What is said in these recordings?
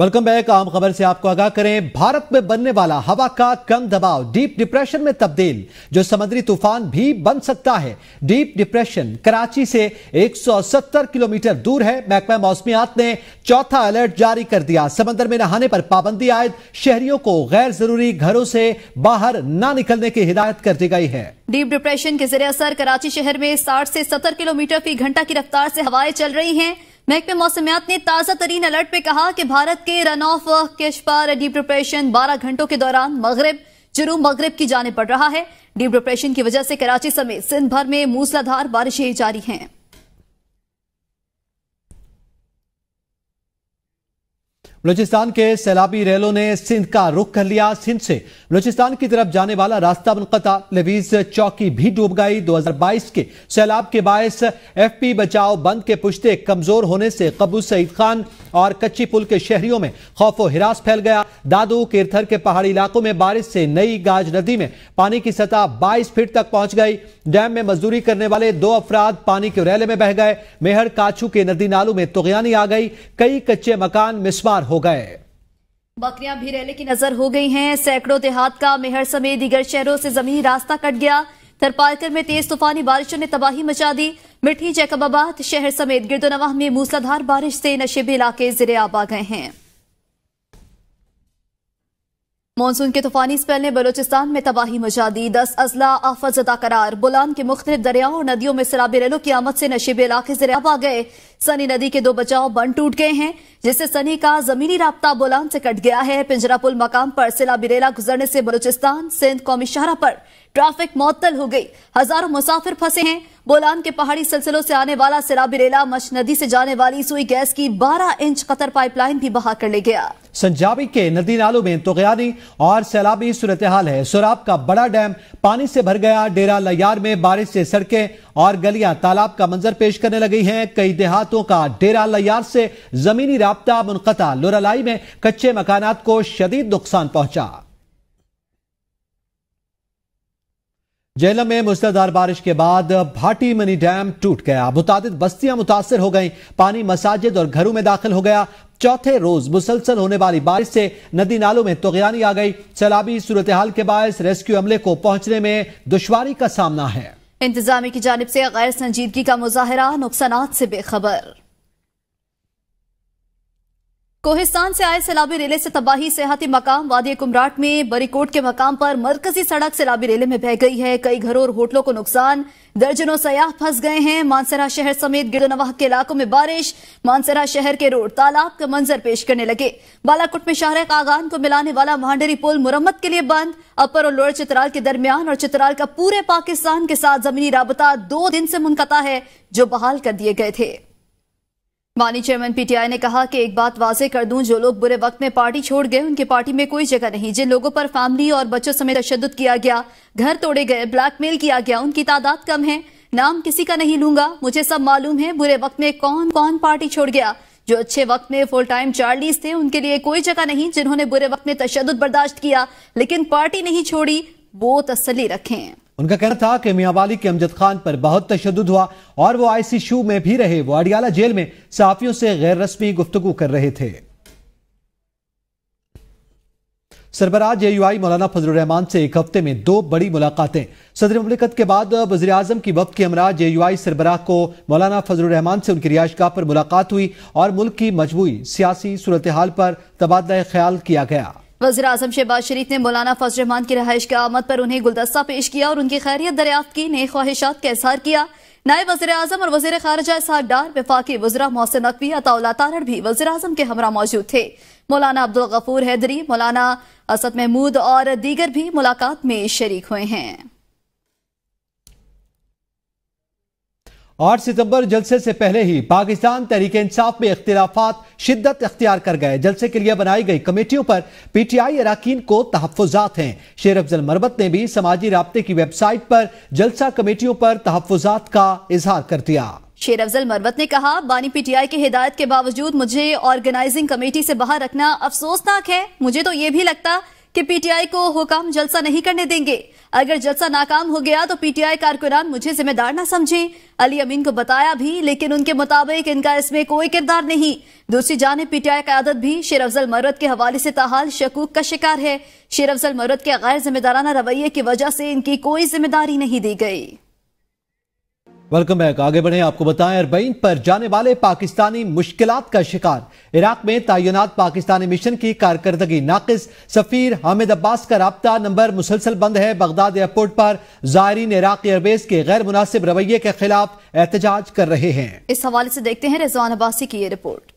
Welcome back आम खबर से आपको आगाह करें भारत में बनने वाला हवा का कम दबाव डीप डिप्रेशन में तब्दील जो समुद्री तूफान भी बन सकता है डीप डिप्रेशन कराची से 170 किलोमीटर दूर है महकमा मौसमियात ने चौथा अलर्ट जारी कर दिया समंदर में नहाने पर पाबंदी आयद शहरियों को गैर जरूरी घरों से बाहर न निकलने की हिदायत कर दी गई है डीप डिप्रेशन के जरिए असर कराची शहर में साठ से सत्तर किलोमीटर फी घंटा की रफ्तार से हवाएं चल रही है महकमे मौसमियात ने ताज़ा तरीन अलर्ट पर कहा कि भारत के रन ऑफ पर डीप डिप्रेशन बारह घंटों के दौरान मगरब जुनूब मगरब की जाने पड़ रहा है डीप डिप्रेशन की वजह से कराची समेत सिंध भर में मूसलाधार बारिशें जारी हैं बलोचिस्तान के सैलाबी रेलों ने सिंध का रुख कर लिया सिंध से बलोचिस्तान की तरफ जाने वाला रास्ता बनकता लवीज चौकी भी डूब गई 2022 के सैलाब के बायस एफपी बचाव बंद के पुश्ते कमजोर होने से कबू सईद खान और कच्ची पुल के शहरियों में खौफ हिरास फैल गया दादू किरथर के पहाड़ी इलाकों में बारिश से नई गाज नदी में पानी की सतह बाईस फीट तक पहुंच गई डैम में मजदूरी करने वाले दो अफराद पानी के रैले में बह गए मेहर काछू के नदी नालों में तुगयानी आ गई कई कच्चे मकान मिसवार हो हो गए बकरियां भी रैली की नजर हो गई हैं सैकड़ों देहात का मेहर समेत दीगर शहरों से जमीन रास्ता कट गया थरपालकर में तेज तूफानी बारिशों ने तबाही मचा दी मिठी जैकबाबाद शहर समेत गिरदोनवाह में मूसलाधार बारिश से नशेबी इलाके जिरे आबा आ गए हैं मानसून के तूफानी स्पेल ने बलोचिस्तान में तबाही मचा दी दस अजला जदा करार बुलान के मुख्तलिफ दरियाओं और नदियों में सराबी रेलों की आमद से नशीबे इलाके जरियाब आ गए सनी नदी के दो बचाव बंद टूट गए हैं जिससे सनी का जमीनी रबता बुलान से कट गया है पिंजरा पुल मकाम पर सिलाबी रेला गुजरने से बलोचिस्तान सिंध कौमी शाहरा पर ट्रैफिक मअतल हो गई हजारों मुसाफिर फंसे हैं बोलान के पहाड़ी सिलसिलों से आने वाला सिलाबी रेला मछ नदी से जाने वाली सुई गैस की बारह इंच कतर पाइपलाइन भी बहा कर ले गया संजावी के नदी नालों में तुगयानी और सैलाबी सूरत हाल है सोराब का बड़ा डैम पानी से भर गया डेरा लयार में बारिश से सड़कें और गलियां तालाब का मंजर पेश करने लगी हैं कई देहातों का डेरा लयार से जमीनी रबता मुनकता लोरालाई में कच्चे मकानात को शदीद नुकसान पहुंचा जेलम में मूसलाधार बारिश के बाद भाटी मनी डैम टूट गया मुताद बस्तियां मुतासर हो गईं पानी मसाजिद और घरों में दाखिल हो गया चौथे रोज मुसलसल होने वाली बारिश से नदी नालों में तोगयानी आ गई सैलाबी सूरत हाल के बायस रेस्क्यू अमले को पहुंचने में दुश्वारी का सामना है इंतजामी की जानब से गैर संजीदगी का मुजाहरा नुकसान से बेखबर कोहिस्तान से आए सैलाबी रेले से तबाही सियाती मकाम वादी कुमराट में बरीकोट के मकाम पर मरकजी सड़क सैलाबी रेले में बह गई है कई घरों और होटलों को नुकसान दर्जनों सयाह फंस गए हैं मानसरा शहर समेत गिरदनवाह के इलाकों में बारिश मानसरा शहर के रोड तालाब का मंजर पेश करने लगे बालाकोट में शाहरे कागान को मिलाने वाला महांडरी पुल मुरम्मत के लिए बंद अपर और लोअर चित्राल के दरमियान और चित्राल का पूरे पाकिस्तान के साथ जमीनी राबता दो दिन से मुनकता है जो बहाल कर दिए गए थे मानी चेयरमैन पीटीआई ने कहा कि एक बात वाजे कर दूं जो लोग बुरे वक्त में पार्टी छोड़ गए उनकी पार्टी में कोई जगह नहीं जिन लोगों पर फैमिली और बच्चों समेत तशद किया गया घर तोड़े गए ब्लैकमेल किया गया उनकी तादाद कम है नाम किसी का नहीं लूंगा मुझे सब मालूम है बुरे वक्त में कौन कौन पार्टी छोड़ गया जो अच्छे वक्त में फुल टाइम चार्लीस थे उनके लिए कोई जगह नहीं जिन्होंने बुरे वक्त में तशद बर्दाश्त किया लेकिन पार्टी नहीं छोड़ी वो तसली रखें उनका कहना था कि मियांवाली के अमजद खान पर बहुत तशद हुआ और वो आईसी शू में भी रहे वो अडियाला जेल में सहाफियों से गैर रस्मी गुफ्तगु कर रहे थे सरबराज जे यू आई मौलाना रहमान से एक हफ्ते में दो बड़ी मुलाकातें सदर ममलिकत के बाद वजी अजम की वक्त के अमराज जे यू आई सरबराह को मौलाना रहमान से उनकी रिहाइशगाह पर मुलाकात हुई और मुल्क की मजबूरी सियासी सूरत हाल पर तबादला ख्याल किया गया वजी अजम शहबाज शरीफ ने मौलाना फजल रहमान की रहायश के आमद पर उन्हें गुलदस्ता पेश किया और उनकी खैरियत दरियाफ्त की नई ख्वाहिशात का इजहार किया नायब वजी अजम और वजी खारजा इसहार डार विफाक वजरा मोहसिन नकवी अताउला तारड़ भी वजी अजम के हमरा मौजूद थे मौलाना अब्दुल गफूर हैदरी मौलाना असद महमूद और दीगर भी मुलाकात में शरीक हुए हैं आठ सितंबर जलसे से पहले ही पाकिस्तान तहरीक इंसाफ में अख्तिलाफ शिद्दत अख्तियार कर गए जलसे के लिए बनाई गई कमेटियों पर पी टी आई अरकान को तहफात हैं शेर अफजल मरबत ने भी समाजी रबते की वेबसाइट पर जलसा कमेटियों पर तहफात का इजहार कर दिया शेर अफजल मरवत ने कहा बानी पीटीआई की हिदायत के बावजूद मुझे ऑर्गेनाइजिंग कमेटी से बाहर रखना अफसोसनाक है मुझे तो ये भी लगता कि पीटीआई को काम जलसा नहीं करने देंगे अगर जलसा नाकाम हो गया तो पीटीआई कारकुनान मुझे जिम्मेदार ना समझे अली अमीन को बताया भी लेकिन उनके मुताबिक इनका इसमें कोई किरदार नहीं दूसरी जाने पीटीआई क्यादत भी शेर अफजल मरत के हवाले से ताहाल शकूक का शिकार है शेर अफजल मरत के गैर जिम्मेदाराना रवैये की वजह से इनकी कोई जिम्मेदारी नहीं दी गई वेलकम बैक आगे बढ़े आपको बताएं अरबईन पर जाने वाले पाकिस्तानी मुश्किल का शिकार इराक में तैनात पाकिस्तानी मिशन की कारकर्दगी नाकिस सफ़ीर हामिद अब्बास का रबता नंबर मुसलसल बंद है बगदाद एयरपोर्ट पर जायरीन इराक एयरबेस के गैर मुनासिब रवैये के खिलाफ एहतजाज कर रहे हैं इस हवाले से देखते हैं रिजवान अब्बासी की ये रिपोर्ट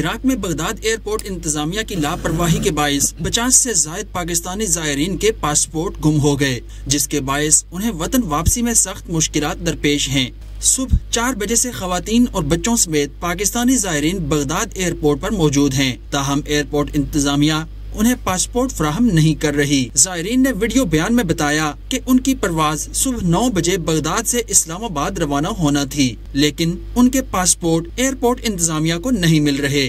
इराक में बगदाद एयरपोर्ट इंतजामिया की लापरवाही के बायस पचास ऐसी जायद पाकिस्तानी जायरीन के पासपोर्ट गुम हो गए जिसके बायस उन्हें वतन वापसी में सख्त मुश्किल दरपेश हैं। सुबह चार बजे से खातन और बच्चों समेत पाकिस्तानी जायरीन बगदाद एयरपोर्ट पर मौजूद हैं ताहम एयरपोर्ट इंतजामिया उन्हें पासपोर्ट फ्राहम नहीं कर रही जायरीन ने वीडियो बयान में बताया कि उनकी परवाज सुबह नौ बजे बगदाद से इस्लामाबाद रवाना होना थी लेकिन उनके पासपोर्ट एयरपोर्ट इंतजामिया को नहीं मिल रहे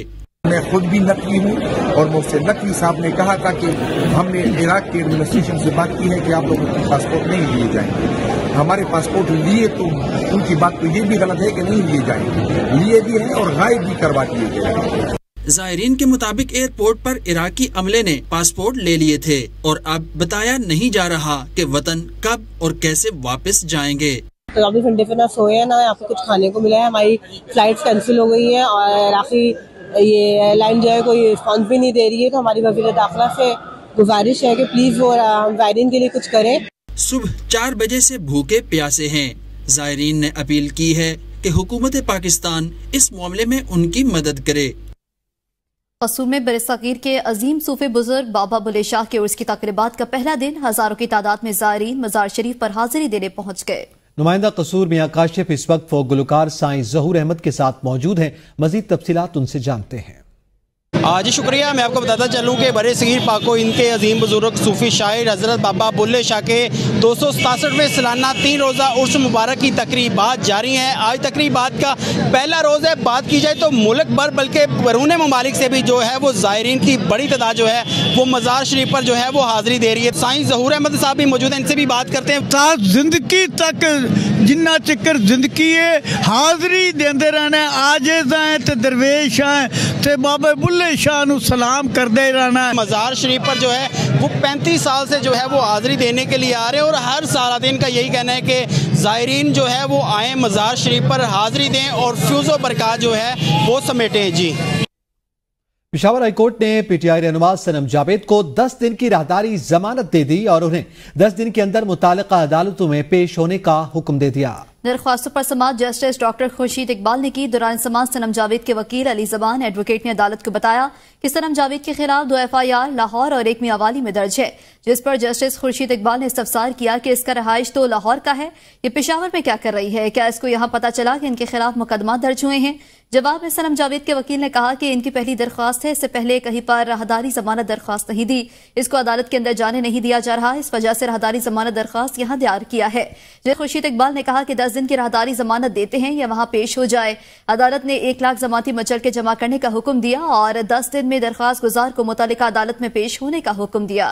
मैं खुद भी नकवी हूँ और मुझसे नकवी साहब ने कहा था कि हमने इराक के एडमिनिस्ट्रेशन से बात की है कि आप लोगों के पासपोर्ट नहीं लिए जाएंगे हमारे पासपोर्ट लिए तो उनकी बात तो ये भी गलत है कि नहीं लिए जाएंगे लिए भी हैं और गायब भी करवा दिए गए जायरीन के मुताबिक एयरपोर्ट पर इराकी अमले ने पासपोर्ट ले लिए थे और अब बताया नहीं जा रहा कि वतन कब और कैसे वापस जाएंगे तो घंटे पे ना सोए हैं ना यहाँ पे कुछ खाने को मिला है हमारी फ्लाइट कैंसिल हो गई है और इराकी ये एयरलाइन जो है कोई रिस्पॉन्स भी नहीं दे रही है तो हमारी वजीर दाखिला से गुजारिश है कि प्लीज़ वो जायरीन के लिए कुछ करे सुबह चार बजे से भूखे प्यासे हैं जायरीन ने अपील की है कि हुकूमत पाकिस्तान इस मामले में उनकी मदद करे कसूर में बरसीर के अजीम सूफे बुजुर्ग बाबा बुले शाह के उर्स की तकरीबा का पहला दिन हजारों की तादाद में जायरीन मजार शरीफ पर हाजिरी देने पहुंच गए नुमाइंदा कसूर मियाँ काशिफ इस वक्त फोक गुलकार साई जहूर अहमद के साथ मौजूद हैं मजीद तफसीत उनसे जानते हैं हाँ जी शुक्रिया मैं आपको बताता चलूँ कि बड़े सगीर पाको इनके अजीम बुजुर्ग सूफी शायर हज़रत बाबा बुल्ले शाह के दो सौ सतासठवें सालाना तीन रोज़ा उर्स मुबारक की तकरीबात जारी हैं आज तकरीबात का पहला रोज़ है बात की जाए तो मुल्क भर बल्कि बरून ममालिक से भी जो है वो ज़ायरीन की बड़ी तादाद जो है वो मज़ार शरीफ पर जो है वो हाज़िरी दे रही है साइंस जहूर अहमद साहब भी मौजूद हैं इनसे भी बात करते हैं जिंदगी तक जिन्ना चक्कर जिंदगी है ਹਾਜ਼ਰੀ ਦਿੰਦੇ रहना ਆਜਿਜ਼ ਆਏ तो दरवेश ਆਏ तो बाबा बुले शाह सलाम करते रहना है मज़ार शरीफ पर जो है वो पैंतीस साल से जो है वो हाज़िरी देने के लिए आ रहे हैं और हर सारा दिन का यही कहना है कि ज़ायरीन जो है वो आए मज़ार शरीफ पर हाज़िरी दें और फ्यूज़ो बरका जो है वो समेटें जी पिशावर हाईकोर्ट ने पीटीआई रहनुमा सनम जावेद को 10 दिन की राहदारी जमानत दे दी और उन्हें 10 दिन के अंदर मुतल अदालतों में पेश होने का हुक्म दे दिया दरख्वास्तों पर समाज जस्टिस डॉक्टर खुर्शीद इकबाल ने की दौरान समाज सनम जावेद के वकील अली जबान एडवोकेट ने अदालत को बताया कि सनम जावेद के खिलाफ दो एफ आई आर लाहौर और एक मियावाली में दर्ज है जिस पर जस्टिस खुर्शीद इकबाल ने इस्तफसार किया कि इसका रहायश तो लाहौर का है ये पेशावर में क्या कर रही है क्या इसको यहां पता चला कि इनके खिलाफ मुकदमा दर्ज हुए हैं जवाब में सनम जावेद के वकील ने कहा कि इनकी पहली दरख्वास्त है इससे पहले कहीं पर राहदारी जमानत दरख्वास्त नहीं दी इसको अदालत के अंदर जाने नहीं दिया जा रहा इस वजह से राहदारी जमानत दरख्वास्त यहां तैयार किया है खुर्शीद इकबाल ने कहा कि दस दिन की राहदारी जमानत देते हैं या वहां पेश हो जाए अदालत ने एक लाख जमाती मचल के जमा करने का हुक्म दिया और दस दिन में दरख्वास्त गुजार को मुतल अदालत में पेश होने का हुक्म दिया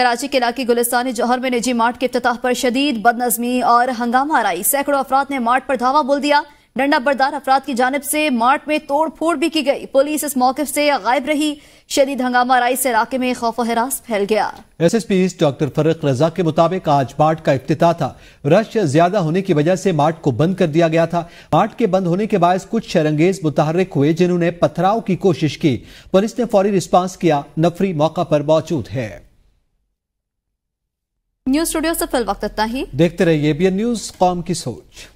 कराची के इलाके गुलिस्तानी जौहर में निजी मार्ट के अफ्ताह पर शदीद बदनजमी और हंगामा आई सैकड़ों अफराद ने मार्ट पर धावा बोल दिया डंडा बरदार अफराद की जानब से मार्ट में तोड़फोड़ भी की गई पुलिस इस मौके से गायब रही शदीद हंगामा राइस इलाके में खौफ हरास फैल गया एस एस पी डॉक्टर फरक रजा के मुताबिक आज मार्ट का अफ्ताह था रश ज्यादा होने की वजह से मार्ट को बंद कर दिया गया था मार्ट के बंद होने के बायस कुछ शरंगेज मुतहरक हुए जिन्होंने पथराव की कोशिश की पुलिस ने फौरी रिस्पांस किया नफरी मौका पर मौजूद है न्यूज स्टूडियो से फिल वक्त इतना ही देखते रहिए बीएन न्यूज कॉम की सोच